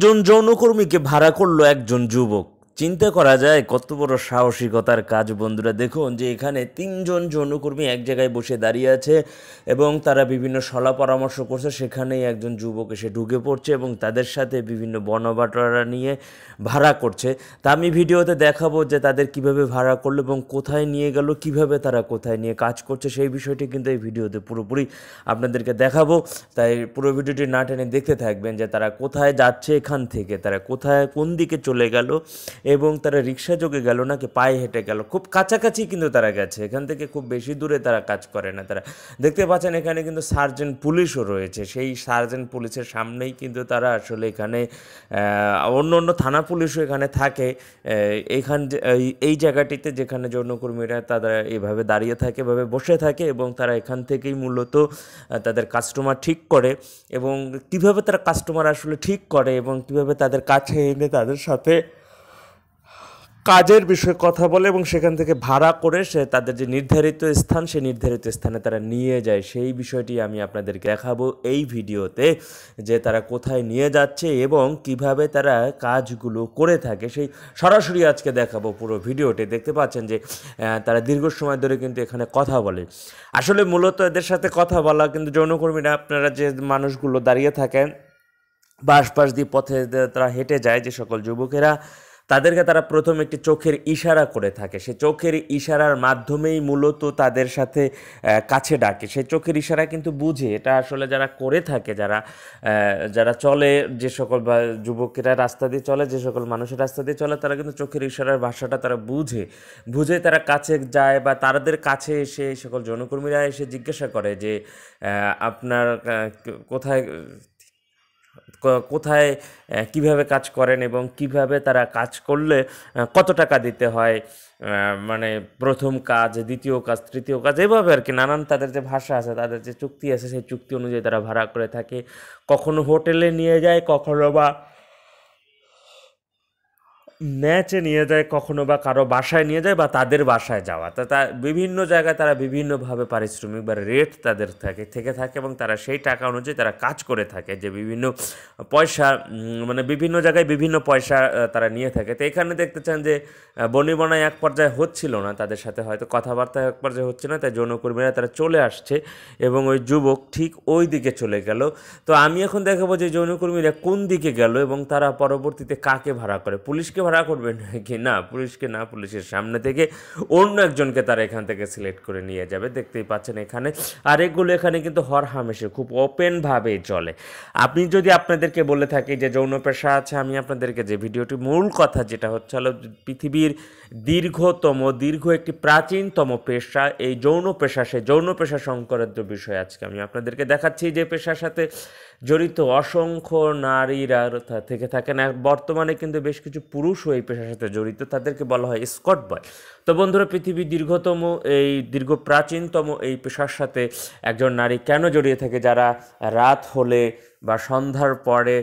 তিনজন যৌনকর্মীকে ভাড়া করল একজন যুবক চিন্তা করা যায় কত বড় সাহসিকতার কাজ বন্ধুরা দেখুন যে এখানে তিনজন যৌনকর্মী এক জায়গায় বসে দাঁড়িয়ে আছে এবং তারা বিভিন্ন সলা পরামর্শ করছে সেখানেই একজন যুবক এসে ঢুকে পড়ছে এবং তাদের সাথে বিভিন্ন বনবাটরা নিয়ে ভাড়া করছে তা আমি ভিডিওতে দেখাবো যে তাদের কিভাবে ভাড়া করলো এবং কোথায় নিয়ে গেল কিভাবে তারা কোথায় নিয়ে কাজ করছে সেই বিষয়টি কিন্তু এই ভিডিওতে পুরোপুরি আপনাদেরকে দেখাবো তাই পুরো ভিডিওটি না টেনে দেখতে থাকবেন যে তারা কোথায় যাচ্ছে এখান থেকে তারা কোথায় কোন দিকে চলে গেল এবং তারা রিক্সা যোগে গেল নাকি পায়ে হেঁটে গেল খুব কাছাকাছি কিন্তু তারা গেছে এখান থেকে খুব বেশি দূরে তারা কাজ করে না তারা দেখতে পাচ্ছেন এখানে কিন্তু সার্জেন্ট পুলিশও রয়েছে সেই সার্জেন্ট পুলিশের সামনেই কিন্তু তারা আসলে এখানে অন্য অন্য থানা পুলিশও এখানে থাকে এখান এই জায়গাটিতে যেখানে যৌনকর্মীরা তারা এভাবে দাঁড়িয়ে থাকে এভাবে বসে থাকে এবং তারা এখান থেকেই মূলত তাদের কাস্টমার ঠিক করে এবং কীভাবে তারা কাস্টমার আসলে ঠিক করে এবং কীভাবে তাদের কাছে এনে তাদের সাথে কাজের বিষয়ে কথা বলে এবং সেখান থেকে ভাড়া করে সে তাদের যে নির্ধারিত স্থান সেই নির্ধারিত স্থানে তারা নিয়ে যায় সেই বিষয়টি আমি আপনাদেরকে দেখাবো এই ভিডিওতে যে তারা কোথায় নিয়ে যাচ্ছে এবং কিভাবে তারা কাজগুলো করে থাকে সেই সরাসরি আজকে দেখাবো পুরো ভিডিওটি দেখতে পাচ্ছেন যে তারা দীর্ঘ সময় ধরে কিন্তু এখানে কথা বলে আসলে মূলত এদের সাথে কথা বলা কিন্তু যৌনকর্মীরা আপনারা যে মানুষগুলো দাঁড়িয়ে থাকেন বাস পাশ দিয়ে পথে তারা হেঁটে যায় যে সকল যুবকেরা তাদেরকে তারা প্রথম একটি চোখের ইশারা করে থাকে সে চোখের ইশারার মাধ্যমেই মূলত তাদের সাথে কাছে ডাকে সে চোখের ইশারা কিন্তু বুঝে এটা আসলে যারা করে থাকে যারা যারা চলে যে সকল বা যুবকেরা রাস্তা দিয়ে চলে যে সকল মানুষের রাস্তা দিয়ে চলে তারা কিন্তু চোখের ইশারার ভাষাটা তারা বুঝে বুঝে তারা কাছে যায় বা তাদের কাছে এসে সকল জনকর্মীরা এসে জিজ্ঞাসা করে যে আপনার কোথায় কোথায় কিভাবে কাজ করেন এবং কিভাবে তারা কাজ করলে কত টাকা দিতে হয় মানে প্রথম কাজ দ্বিতীয় কাজ তৃতীয় কাজ এভাবে আর কি নানান তাদের যে ভাষা আছে তাদের যে চুক্তি আছে সেই চুক্তি অনুযায়ী তারা ভাড়া করে থাকে কখনো হোটেলে নিয়ে যায় কখনো বা ম্যাচে নিয়ে যায় কখনো বা কারো বাসায় নিয়ে যায় বা তাদের বাসায় যাওয়া তা তা বিভিন্ন জায়গায় তারা বিভিন্নভাবে পারিশ্রমিক বা রেট তাদের থাকে থেকে থাকে এবং তারা সেই টাকা অনুযায়ী তারা কাজ করে থাকে যে বিভিন্ন পয়সা মানে বিভিন্ন জায়গায় বিভিন্ন পয়সা তারা নিয়ে থাকে তো এখানে দেখতে চান যে বনিবনায় এক পর্যায়ে হচ্ছিল না তাদের সাথে হয়তো কথাবার্তা এক পর্যায়ে হচ্ছে না তাই যৌনকর্মীরা তারা চলে আসছে এবং ওই যুবক ঠিক ওই দিকে চলে গেল তো আমি এখন দেখাবো যে যৌনকর্মীরা কোন দিকে গেল এবং তারা পরবর্তীতে কাকে ভাড়া করে পুলিশকে ধরা করবেন কি না পুলিশকে না পুলিশের সামনে থেকে অন্য একজনকে তারা এখান থেকে সিলেক্ট করে নিয়ে যাবে দেখতেই পাচ্ছেন এখানে আর এগুলো এখানে কিন্তু হর হামেশে খুব ওপেনভাবে চলে আপনি যদি আপনাদেরকে বলে থাকি যে যৌন পেশা আছে আমি আপনাদেরকে যে ভিডিওটি মূল কথা যেটা হচ্ছে হলো পৃথিবীর দীর্ঘতম দীর্ঘ একটি প্রাচীনতম পেশা এই যৌন পেশা সে যৌন পেশা সংকরাদ্য বিষয় আজকে আমি আপনাদেরকে দেখাচ্ছি যে পেশার সাথে জড়িত অসংখ্য নারীরা থেকে থাকেন বর্তমানে কিন্তু বেশ কিছু পুরুষও এই পেশার সাথে জড়িত তাদেরকে বলা হয় স্কট বয় তো বন্ধুরা পৃথিবীর দীর্ঘতম এই দীর্ঘ প্রাচীনতম এই পেশার সাথে একজন নারী কেন জড়িয়ে থাকে যারা রাত হলে বা সন্ধ্যার পরে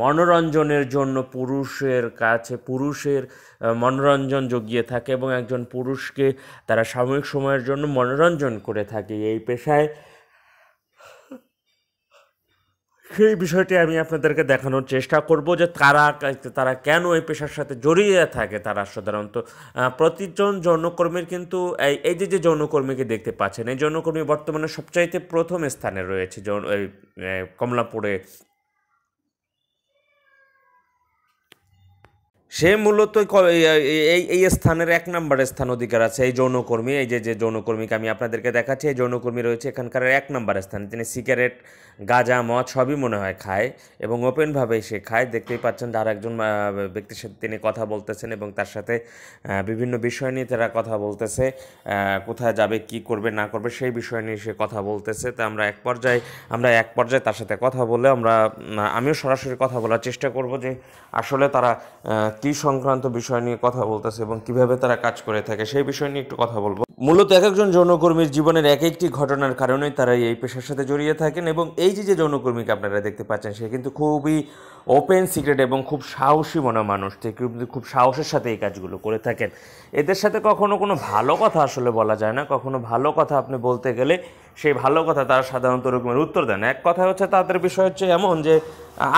মনোরঞ্জনের জন্য পুরুষের কাছে পুরুষের মনোরঞ্জন জগিয়ে থাকে এবং একজন পুরুষকে তারা সাময়িক সময়ের জন্য মনোরঞ্জন করে থাকে এই পেশায় সেই বিষয়টি আমি আপনাদেরকে দেখানোর চেষ্টা করব যে তারা তারা কেন এই পেশার সাথে জড়িয়ে থাকে তারা সাধারণত প্রতিজন যৌনকর্মীর কিন্তু এই এই যে যে যৌনকর্মীকে দেখতে পাচ্ছেন এই যৌনকর্মী বর্তমানে সবচাইতে প্রথম স্থানে রয়েছে কমলাপুরে সে মূলত এই এই স্থানের এক নাম্বার স্থান অধিকার আছে এই যৌনকর্মী এই যে যে যৌনকর্মীকে আমি আপনাদেরকে দেখাচ্ছি এই যৌনকর্মী রয়েছে এখানকার এক নম্বর স্থানে তিনি সিগারেট গাঁজা মদ সবই মনে হয় খায় এবং ওপেনভাবেই সে খায় দেখতেই পাচ্ছেন যার একজন ব্যক্তির সাথে তিনি কথা বলতেছেন এবং তার সাথে বিভিন্ন বিষয় নিয়ে তারা কথা বলতেছে কোথায় যাবে কি করবে না করবে সেই বিষয় নিয়ে সে কথা বলতেছে তা আমরা এক পর্যায়ে আমরা এক পর্যায়ে তার সাথে কথা বলে আমরা আমিও সরাসরি কথা বলার চেষ্টা করব যে আসলে তারা কি সংক্রান্ত বিষয় নিয়ে কথা বলতেছে এবং কিভাবে তারা কাজ করে থাকে সেই বিষয় নিয়ে একটু কথা বলবো মূলত এক একজন যৌনকর্মীর জীবনের এক একটি ঘটনার কারণেই তারা এই পেশার সাথে জড়িয়ে থাকেন এবং এই যে যে যৌনকর্মীকে আপনারা দেখতে পাচ্ছেন সে কিন্তু খুবই ওপেন সিক্রেট এবং খুব সাহসী মনে মানুষ থেকে খুব সাহসের সাথে এই কাজগুলো করে থাকেন এদের সাথে কখনো কোনো ভালো কথা আসলে বলা যায় না কখনো ভালো কথা আপনি বলতে গেলে সেই ভালো কথা তারা সাধারণত রকমের উত্তর দেন এক কথা হচ্ছে তাদের বিষয় হচ্ছে এমন যে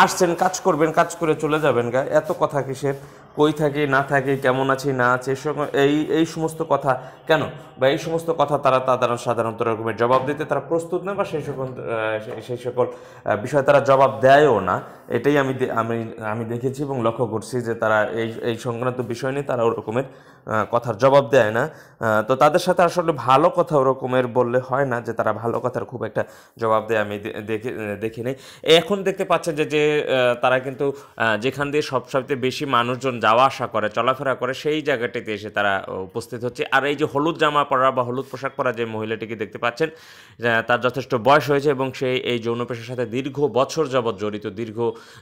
আসছেন কাজ করবেন কাজ করে চলে যাবেন গা এত কথা কিসের কই থাকে না থাকে কেমন আছে না আছে এই এই সমস্ত কথা কেন বা এই সমস্ত কথা তারা তারা সাধারণত রকমের জবাব দিতে তারা প্রস্তুত না বা সেই সকল সেই সকল বিষয়ে তারা জবাব দেয়ও না এটাই আমি আমি আমি দেখেছি এবং লক্ষ্য করছি যে তারা এই এই সংক্রান্ত বিষয় নিয়ে তারা ওরকমের কথার জবাব দেয় না তো তাদের সাথে আসলে ভালো কথা ওরকমের বললে হয় না যে তারা ভালো কথার খুব একটা জবাব দেয় আমি দেখে দেখিনি এখন দেখতে পাচ্ছেন যে যে তারা কিন্তু যেখান দিয়ে সবচেয়ে বেশি মানুষজন যাওয়া আসা করে চলাফেরা করে সেই জায়গাটিতে এসে তারা উপস্থিত হচ্ছে আর এই যে হলুদ জামা পরা বা হলুদ পোশাক পরা যে মহিলাটিকে দেখতে পাচ্ছেন তার যথেষ্ট বয়স হয়েছে এবং সেই এই যৌন পেশার সাথে দীর্ঘ বছর যাবৎ জড়িত দীর্ঘ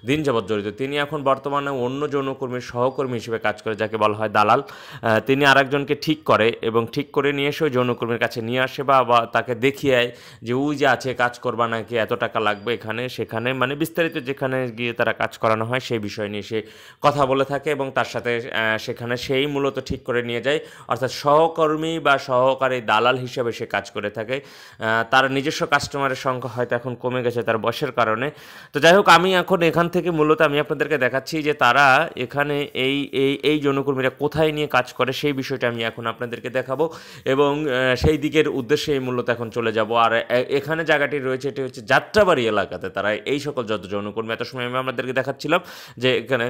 দিন যাবৎ জড়িত তিনি এখন বর্তমানে অন্য যৌনকর্মীর সহকর্মী হিসেবে কাজ করে যাকে বলা হয় দালাল তিনি আরেকজনকে ঠিক করে এবং ঠিক করে নিয়ে এসে ওই যৌনকর্মীর কাছে নিয়ে আসে বা তাকে দেখিয়ে যে ওই যে আছে কাজ করবা নাকি এত টাকা লাগবে এখানে সেখানে মানে বিস্তারিত যেখানে গিয়ে তারা কাজ করানো হয় সেই বিষয় নিয়ে সে কথা বলে থাকে এবং তার সাথে সেখানে সেই মূলত ঠিক করে নিয়ে যায় অর্থাৎ সহকর্মী বা সহকারী দালাল হিসেবে সে কাজ করে থাকে তার নিজস্ব কাস্টমারের সংখ্যা হয়তো এখন কমে গেছে তার বসের কারণে তো যাই হোক আমি এখন এখান থেকে মূলত আমি আপনাদেরকে দেখাচ্ছি যে তারা এখানে এই এই এই জনকর্মীরা কোথায় নিয়ে কাজ করে সেই বিষয়টা আমি এখন আপনাদেরকে দেখাবো এবং সেই দিকের উদ্দেশ্যে মূলত এখন চলে যাব আর এখানে জায়গাটি রয়েছে এটি হচ্ছে যাত্রাবাড়ি এলাকাতে তারা এই সকল যত জনকর্মী এত সময় আমি আপনাদেরকে দেখাচ্ছিলাম যে এখানে